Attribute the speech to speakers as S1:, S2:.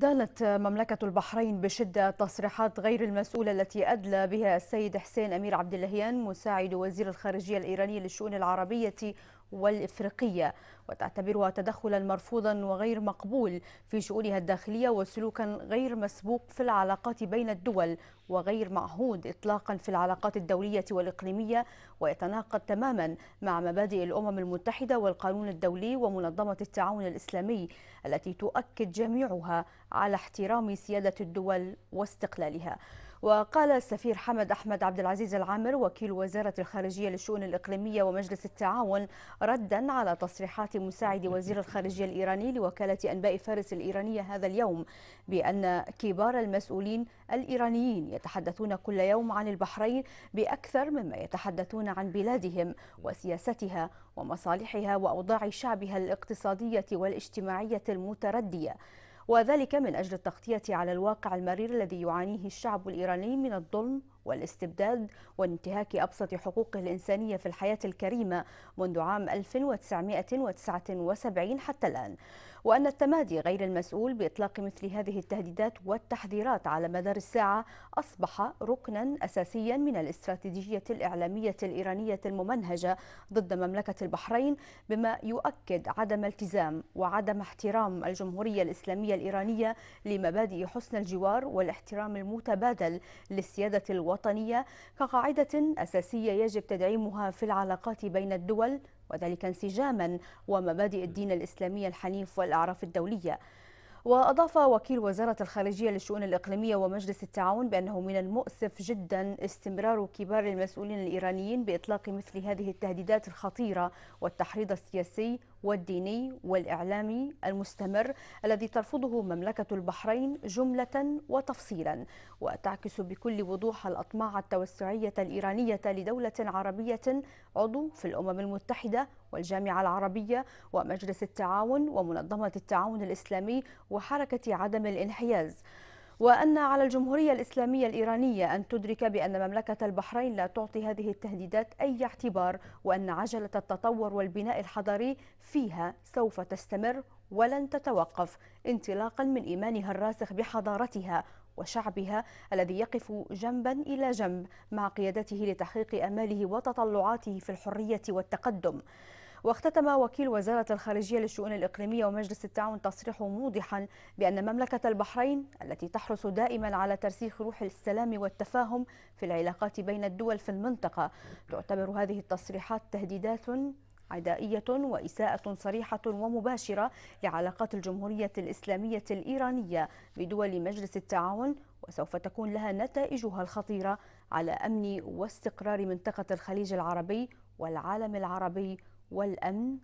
S1: دانت مملكة البحرين بشدة تصريحات غير المسؤولة التي أدلى بها السيد حسين أمير عبد اللهيان مساعد وزير الخارجية الإيراني للشؤون العربية والإفريقية وتعتبرها تدخلا مرفوضا وغير مقبول في شؤونها الداخلية وسلوكا غير مسبوق في العلاقات بين الدول وغير معهود إطلاقا في العلاقات الدولية والإقليمية ويتناقض تماما مع مبادئ الأمم المتحدة والقانون الدولي ومنظمة التعاون الإسلامي التي تؤكد جميعها على احترام سيادة الدول واستقلالها وقال السفير حمد أحمد عبد العزيز العامر وكيل وزارة الخارجية للشؤون الإقليمية ومجلس التعاون ردا على تصريحات مساعد وزير الخارجية الإيراني لوكالة أنباء فارس الإيرانية هذا اليوم بأن كبار المسؤولين الإيرانيين يتحدثون كل يوم عن البحرين بأكثر مما يتحدثون عن بلادهم وسياستها ومصالحها وأوضاع شعبها الاقتصادية والاجتماعية المتردية وذلك من أجل التغطية على الواقع المرير الذي يعانيه الشعب الإيراني من الظلم والاستبداد وانتهاك أبسط حقوق الإنسانية في الحياة الكريمة منذ عام 1979 حتى الآن وأن التمادي غير المسؤول بإطلاق مثل هذه التهديدات والتحذيرات على مدار الساعة أصبح ركنا أساسيا من الاستراتيجية الإعلامية الإيرانية الممنهجة ضد مملكة البحرين بما يؤكد عدم التزام وعدم احترام الجمهورية الإسلامية الإيرانية لمبادئ حسن الجوار والاحترام المتبادل للسيادة الوطنية الوطنية كقاعدة أساسية يجب تدعيمها في العلاقات بين الدول وذلك انسجاما ومبادئ الدين الإسلامي الحنيف والأعراف الدولية وأضاف وكيل وزارة الخارجية للشؤون الإقليمية ومجلس التعاون بأنه من المؤسف جدا استمرار كبار المسؤولين الإيرانيين بإطلاق مثل هذه التهديدات الخطيرة والتحريض السياسي والديني والإعلامي المستمر الذي ترفضه مملكة البحرين جملة وتفصيلا وتعكس بكل وضوح الأطماع التوسعية الإيرانية لدولة عربية عضو في الأمم المتحدة والجامعة العربية ومجلس التعاون ومنظمة التعاون الإسلامي وحركة عدم الانحياز وأن على الجمهورية الإسلامية الإيرانية أن تدرك بأن مملكة البحرين لا تعطي هذه التهديدات أي اعتبار وأن عجلة التطور والبناء الحضاري فيها سوف تستمر ولن تتوقف انطلاقا من إيمانها الراسخ بحضارتها وشعبها الذي يقف جنبا إلى جنب مع قيادته لتحقيق أماله وتطلعاته في الحرية والتقدم واختتم وكيل وزارة الخارجية للشؤون الإقليمية ومجلس التعاون تصريحه موضحا بأن مملكة البحرين التي تحرص دائما على ترسيخ روح السلام والتفاهم في العلاقات بين الدول في المنطقة تعتبر هذه التصريحات تهديدات عدائية وإساءة صريحة ومباشرة لعلاقات الجمهورية الإسلامية الإيرانية بدول مجلس التعاون وسوف تكون لها نتائجها الخطيرة على أمن واستقرار منطقة الخليج العربي والعالم العربي والأمن